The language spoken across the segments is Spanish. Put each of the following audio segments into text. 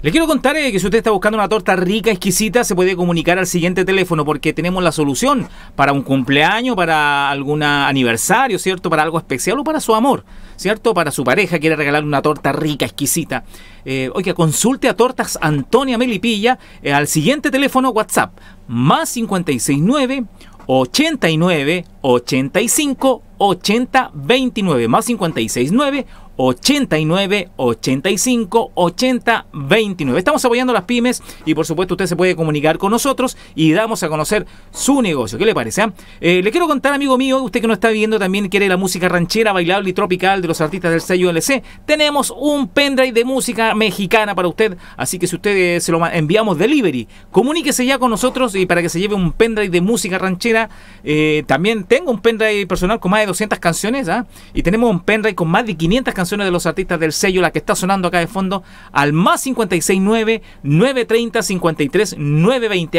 Le quiero contar eh, que si usted está buscando una torta rica, exquisita, se puede comunicar al siguiente teléfono porque tenemos la solución para un cumpleaños, para algún aniversario, ¿cierto? Para algo especial o para su amor, ¿cierto? Para su pareja, quiere regalar una torta rica, exquisita. Eh, oiga, consulte a Tortas Antonia Melipilla eh, al siguiente teléfono WhatsApp, más 569 89 85 80 29 más 56 9 89 85 80 29. Estamos apoyando a las pymes y por supuesto usted se puede comunicar con nosotros y damos a conocer su negocio. ¿Qué le parece? Ah? Eh, le quiero contar, amigo mío, usted que no está viendo también quiere la música ranchera, bailable y tropical de los artistas del sello LC. Tenemos un pendrive de música mexicana para usted, así que si usted eh, se lo enviamos delivery, comuníquese ya con nosotros y para que se lleve un pendrive de música ranchera. Eh, también te tengo un pendrive personal con más de 200 canciones ¿ah? y tenemos un pendrive con más de 500 canciones de los artistas del sello, la que está sonando acá de fondo, al más 569 930 53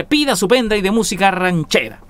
Pida su pendrive de música ranchera.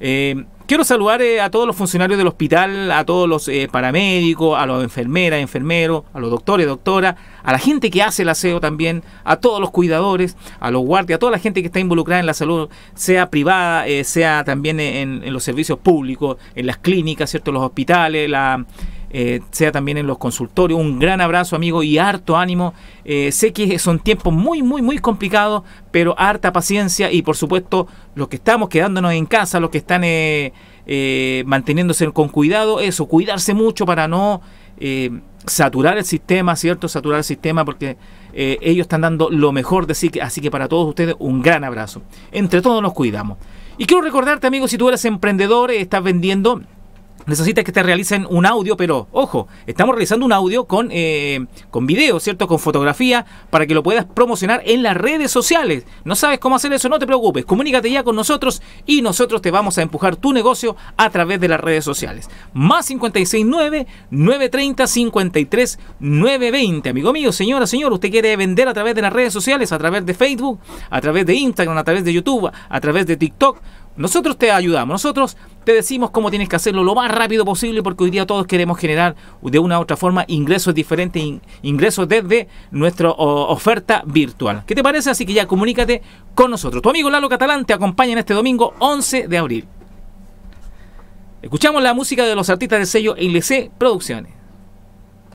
Eh, quiero saludar eh, a todos los funcionarios del hospital, a todos los eh, paramédicos, a las enfermeras, enfermeros, a los doctores, doctoras, a la gente que hace el aseo también, a todos los cuidadores, a los guardias, a toda la gente que está involucrada en la salud, sea privada, sea también en, en, los servicios públicos, en las clínicas, ¿cierto? los hospitales, la eh, sea también en los consultorios. Un gran abrazo, amigo, y harto ánimo. Eh, sé que son tiempos muy, muy, muy complicados, pero harta paciencia y, por supuesto, los que estamos quedándonos en casa, los que están eh, manteniéndose con cuidado, eso, cuidarse mucho para no saturar el sistema, ¿cierto? Saturar el sistema porque ellos están dando lo mejor de sí. Así que para todos ustedes, un gran abrazo. Entre todos nos cuidamos. Y quiero recordarte, amigo, si tú eres emprendedor, estás vendiendo Necesitas que te realicen un audio, pero ojo, estamos realizando un audio con, eh, con video, ¿cierto? Con fotografía, para que lo puedas promocionar en las redes sociales. No sabes cómo hacer eso, no te preocupes, comunícate ya con nosotros y nosotros te vamos a empujar tu negocio a través de las redes sociales. Más 569-930-53-920. Amigo mío, señora, señor, usted quiere vender a través de las redes sociales, a través de Facebook, a través de Instagram, a través de YouTube, a través de TikTok nosotros te ayudamos, nosotros te decimos cómo tienes que hacerlo lo más rápido posible porque hoy día todos queremos generar de una u otra forma ingresos diferentes, ingresos desde nuestra oferta virtual. ¿Qué te parece? Así que ya comunícate con nosotros. Tu amigo Lalo Catalán te acompaña en este domingo 11 de abril. Escuchamos la música de los artistas de sello LC Producciones.